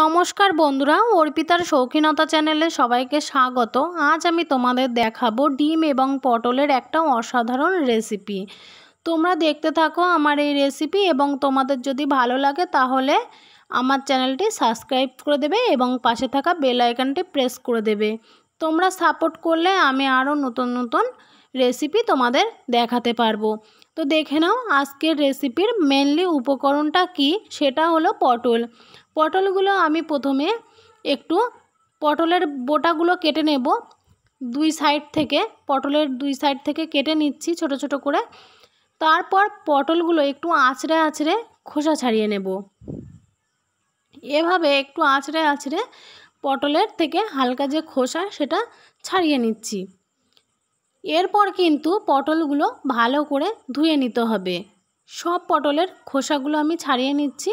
নমস্কার বন্ধুরা অর্পিতার শৌখিনতা চ্যানেলে সবাইকে স্বাগত আজ আমি তোমাদের দেখাবো ডিম এবং পটলের একটা অসাধারণ রেসিপি তোমরা দেখতে থাকো আমার এই রেসিপি এবং তোমাদের যদি ভালো লাগে তাহলে আমার চ্যানেলটি সাবস্ক্রাইব করে দেবে এবং পাশে থাকা বেল আইকনটি প্রেস করে দেবে তোমরা সাপোর্ট করলে আমি আরও নতুন নতুন রেসিপি তোমাদের দেখাতে পারবো তো দেখে নাও আজকের রেসিপির মেনলি উপকরণটা কি সেটা হলো পটল পটলগুলো আমি প্রথমে একটু পটলের বোটাগুলো কেটে নেব দুই সাইড থেকে পটলের দুই সাইড থেকে কেটে নিচ্ছি ছোট ছোট করে তারপর পটলগুলো একটু আঁচড়ে আঁচড়ে খোসা ছাড়িয়ে নেব এভাবে একটু আঁচড়ে আঁচড়ে পটলের থেকে হালকা যে খোসা সেটা ছাড়িয়ে নিচ্ছি এরপর কিন্তু পটলগুলো ভালো করে ধুয়ে নিতে হবে সব পটলের খোসাগুলো আমি ছাড়িয়ে নিচ্ছি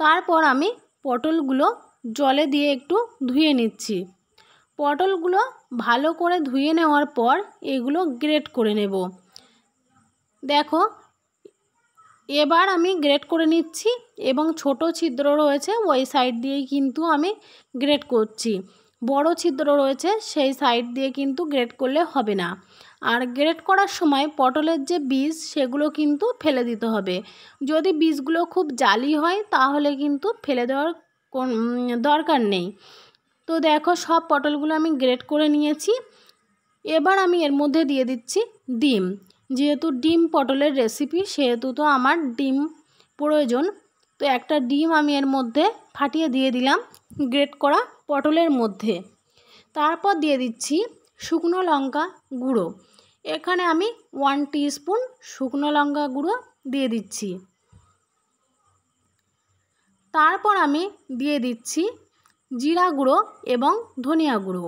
তারপর আমি পটলগুলো জলে দিয়ে একটু ধুয়ে নিচ্ছি পটলগুলো ভালো করে ধুয়ে নেওয়ার পর এগুলো গ্রেট করে নেব দেখো এবার আমি গ্রেট করে নিচ্ছি এবং ছোট ছিদ্র রয়েছে ওই সাইড দিয়েই কিন্তু আমি গ্রেট করছি বড় ছিদ্র রয়েছে সেই সাইড দিয়ে কিন্তু গ্রেড করলে হবে না আর গ্রেড করার সময় পটলের যে বীজ সেগুলো কিন্তু ফেলে দিতে হবে যদি বীজগুলো খুব জালি হয় তাহলে কিন্তু ফেলে দেওয়ার কোন দরকার নেই তো দেখো সব পটলগুলো আমি গ্রেড করে নিয়েছি এবার আমি এর মধ্যে দিয়ে দিচ্ছি ডিম যেহেতু ডিম পটলের রেসিপি সেহেতু তো আমার ডিম প্রয়োজন তো একটা ডিম আমি এর মধ্যে ফাটিয়ে দিয়ে দিলাম গ্রেট করা পটলের মধ্যে তারপর দিয়ে দিচ্ছি শুকনো লঙ্কা গুঁড়ো এখানে আমি ওয়ান স্পুন শুকনো লঙ্কা গুঁড়ো দিয়ে দিচ্ছি তারপর আমি দিয়ে দিচ্ছি জিরা গুঁড়ো এবং ধনিয়া গুঁড়ো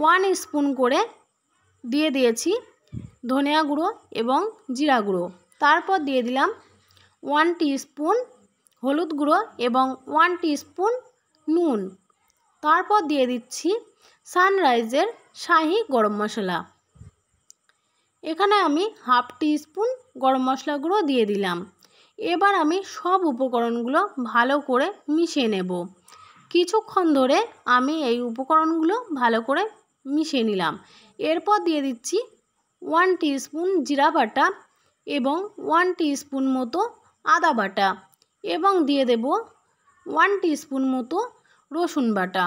ওয়ান স্পুন করে দিয়ে দিয়েছি ধনিয়া গুঁড়ো এবং জিরা গুঁড়ো তারপর দিয়ে দিলাম ওয়ান স্পুন হলুদ গুঁড়ো এবং ওয়ান স্পুন নুন তারপর দিয়ে দিচ্ছি সানরাইজের শাহি গরম মশলা এখানে আমি হাফ স্পুন গরম মশলা গুঁড়ো দিয়ে দিলাম এবার আমি সব উপকরণগুলো ভালো করে মিশিয়ে নেব কিছুক্ষণ ধরে আমি এই উপকরণগুলো ভালো করে মিশিয়ে নিলাম এরপর দিয়ে দিচ্ছি ওয়ান স্পুন জিরা বাটা এবং ওয়ান স্পুন মতো আদা বাটা এবং দিয়ে দেব ওয়ান টিস্পুন মতো রসুন বাটা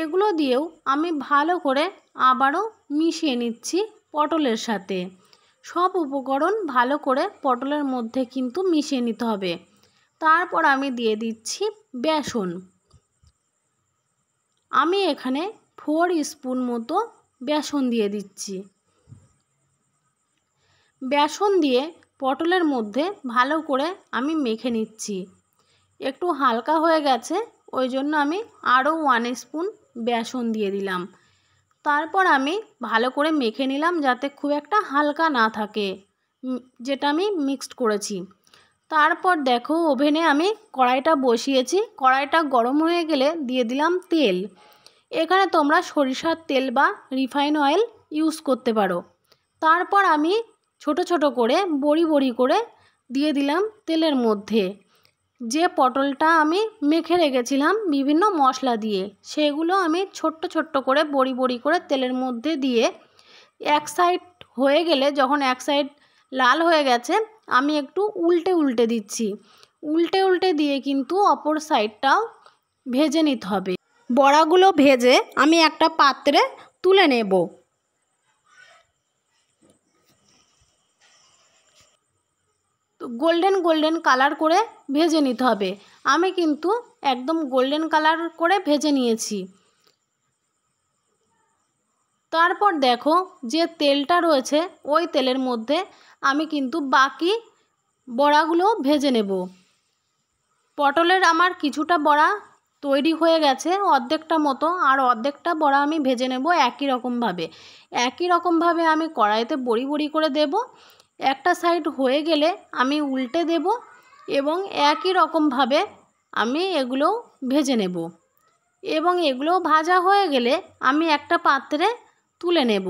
এগুলো দিয়েও আমি ভালো করে আবারও মিশিয়ে নিচ্ছি পটলের সাথে সব উপকরণ ভালো করে পটলের মধ্যে কিন্তু মিশিয়ে নিতে হবে তারপর আমি দিয়ে দিচ্ছি বেসন আমি এখানে ফোর স্পুন মতো বেসন দিয়ে দিচ্ছি বেসন দিয়ে পটলের মধ্যে ভালো করে আমি মেখে নিচ্ছি একটু হালকা হয়ে গেছে ওই জন্য আমি আরও ওয়ান স্পুন বেসন দিয়ে দিলাম তারপর আমি ভালো করে মেখে নিলাম যাতে খুব একটা হালকা না থাকে যেটা আমি মিক্সড করেছি তারপর দেখো ওভেনে আমি কড়াইটা বসিয়েছি কড়াইটা গরম হয়ে গেলে দিয়ে দিলাম তেল এখানে তোমরা সরিষার তেল বা রিফাইন অয়েল ইউজ করতে পারো তারপর আমি ছোট ছোট করে বড়ি বড়ি করে দিয়ে দিলাম তেলের মধ্যে যে পটলটা আমি মেখে রেখেছিলাম বিভিন্ন মশলা দিয়ে সেগুলো আমি ছোট্ট ছোট্ট করে বড়ি বড়ি করে তেলের মধ্যে দিয়ে এক সাইড হয়ে গেলে যখন এক সাইড লাল হয়ে গেছে আমি একটু উল্টে উল্টে দিচ্ছি উল্টে উল্টে দিয়ে কিন্তু অপর সাইডটাও ভেজে নিতে হবে বড়াগুলো ভেজে আমি একটা পাত্রে তুলে নেব তো গোল্ডেন গোল্ডেন কালার করে ভেজে নিতে হবে আমি কিন্তু একদম গোল্ডেন কালার করে ভেজে নিয়েছি তারপর দেখো যে তেলটা রয়েছে ওই তেলের মধ্যে আমি কিন্তু বাকি বড়াগুলো ভেজে নেব পটলের আমার কিছুটা বড়া তৈরি হয়ে গেছে অর্ধেকটা মতো আর অর্ধেকটা বড়া আমি ভেজে নেব একই রকমভাবে একই রকমভাবে আমি কড়াইতে বড়ি বড়ি করে দেব একটা সাইড হয়ে গেলে আমি উল্টে দেব এবং একই রকমভাবে আমি এগুলোও ভেজে নেব এবং এগুলোও ভাজা হয়ে গেলে আমি একটা পাত্রে তুলে নেব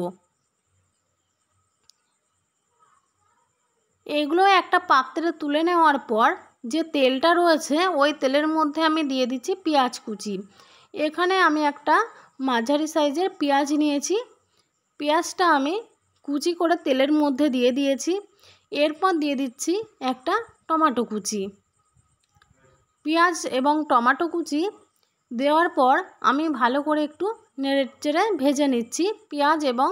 এগুলো একটা পাত্রে তুলে নেওয়ার পর যে তেলটা রয়েছে ওই তেলের মধ্যে আমি দিয়ে দিচ্ছি পেঁয়াজ কুচি এখানে আমি একটা মাঝারি সাইজের পেঁয়াজ নিয়েছি পেঁয়াজটা আমি কুচি করে তেলের মধ্যে দিয়ে দিয়েছি এরপর দিয়ে দিচ্ছি একটা টমাটো কুচি পেঁয়াজ এবং টমাটো কুচি দেওয়ার পর আমি ভালো করে একটু নেড়ে চেড়ে ভেজে নিচ্ছি পেঁয়াজ এবং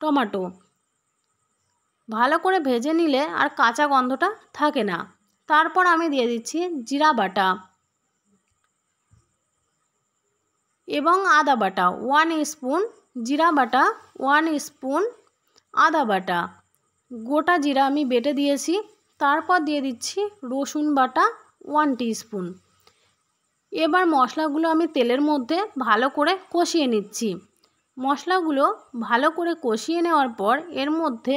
টমাটো ভালো করে ভেজে নিলে আর কাঁচা গন্ধটা থাকে না তারপর আমি দিয়ে দিচ্ছি জিরা বাটা এবং আদা বাটা ওয়ান স্পুন জিরা বাটা ওয়ান স্পুন আদা বাটা গোটা জিরা আমি বেটে দিয়েছি তারপর দিয়ে দিচ্ছি রসুন বাটা ওয়ান স্পুন এবার মশলাগুলো আমি তেলের মধ্যে ভালো করে কষিয়ে নিচ্ছি মশলাগুলো ভালো করে কষিয়ে নেওয়ার পর এর মধ্যে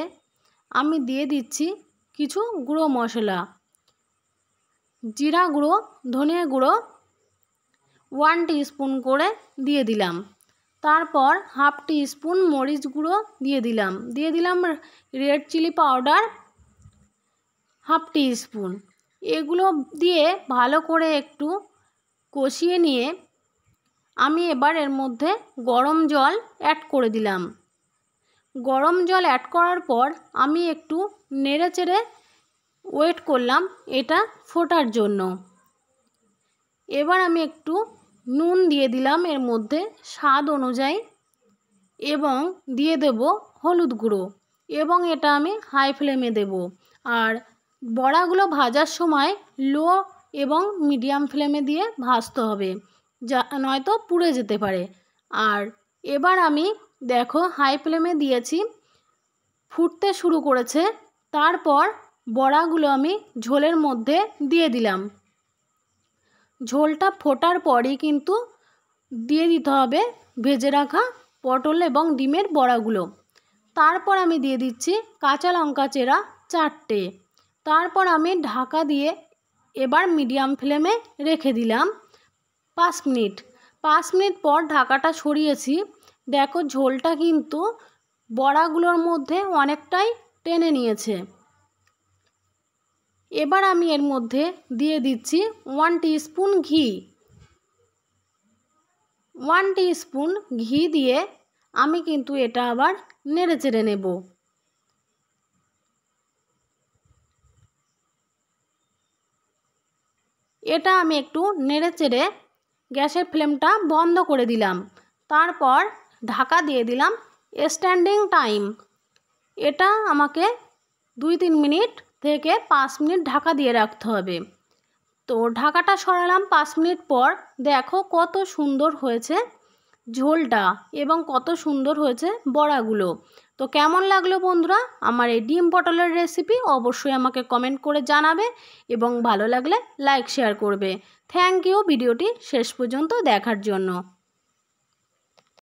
আমি দিয়ে দিচ্ছি কিছু গুঁড়ো মশলা জিরা গুঁড়ো ধনিয়া গুঁড়ো ওয়ান স্পুন করে দিয়ে দিলাম তারপর হাফ টি স্পুন মরিচ গুঁড়ো দিয়ে দিলাম দিয়ে দিলাম red chilli powder half teaspoon এগুলো দিয়ে ভালো করে একটু কষিয়ে নিয়ে আমি এবার এর মধ্যে গরম জল অ্যাড করে দিলাম গরম জল অ্যাড করার পর আমি একটু নেড়ে চেড়ে ওয়েট করলাম এটা ফোটার জন্য এবার আমি একটু নুন দিয়ে দিলাম এর মধ্যে স্বাদ অনুযায়ী এবং দিয়ে দেব হলুদ গুঁড়ো এবং এটা আমি হাই ফ্লেমে দেব আর বড়াগুলো ভাজার সময় লো এবং মিডিয়াম ফ্লেমে দিয়ে ভাজতে হবে যা নয়তো পুড়ে যেতে পারে আর এবার আমি দেখো হাই ফ্লেমে দিয়েছি ফুটতে শুরু করেছে তারপর বড়াগুলো আমি ঝোলের মধ্যে দিয়ে দিলাম ঝোলটা ফোটার পরই কিন্তু দিয়ে দিতে হবে ভেজে রাখা পটল এবং ডিমের বড়াগুলো তারপর আমি দিয়ে দিচ্ছি কাঁচা লঙ্কা চেরা চারটে তারপর আমি ঢাকা দিয়ে এবার মিডিয়াম ফ্লেমে রেখে দিলাম পাঁচ মিনিট পাঁচ মিনিট পর ঢাকাটা সরিয়েছি দেখো ঝোলটা কিন্তু বড়াগুলোর মধ্যে অনেকটাই টেনে নিয়েছে এবার আমি এর মধ্যে দিয়ে দিচ্ছি ওয়ান স্পুন ঘি ওয়ান স্পুন ঘি দিয়ে আমি কিন্তু এটা আবার নেড়ে চেড়ে নেব এটা আমি একটু নেড়ে চেড়ে গ্যাসের ফ্লেমটা বন্ধ করে দিলাম তারপর ঢাকা দিয়ে দিলাম স্ট্যান্ডিং টাইম এটা আমাকে দুই তিন মিনিট থেকে পাঁচ মিনিট ঢাকা দিয়ে রাখতে হবে তো ঢাকাটা সরালাম পাঁচ মিনিট পর দেখো কত সুন্দর হয়েছে ঝোলটা এবং কত সুন্দর হয়েছে বড়াগুলো তো কেমন লাগলো বন্ধুরা আমার এই ডিম পটলের রেসিপি অবশ্যই আমাকে কমেন্ট করে জানাবে এবং ভালো লাগলে লাইক শেয়ার করবে থ্যাংক ইউ ভিডিওটি শেষ পর্যন্ত দেখার জন্য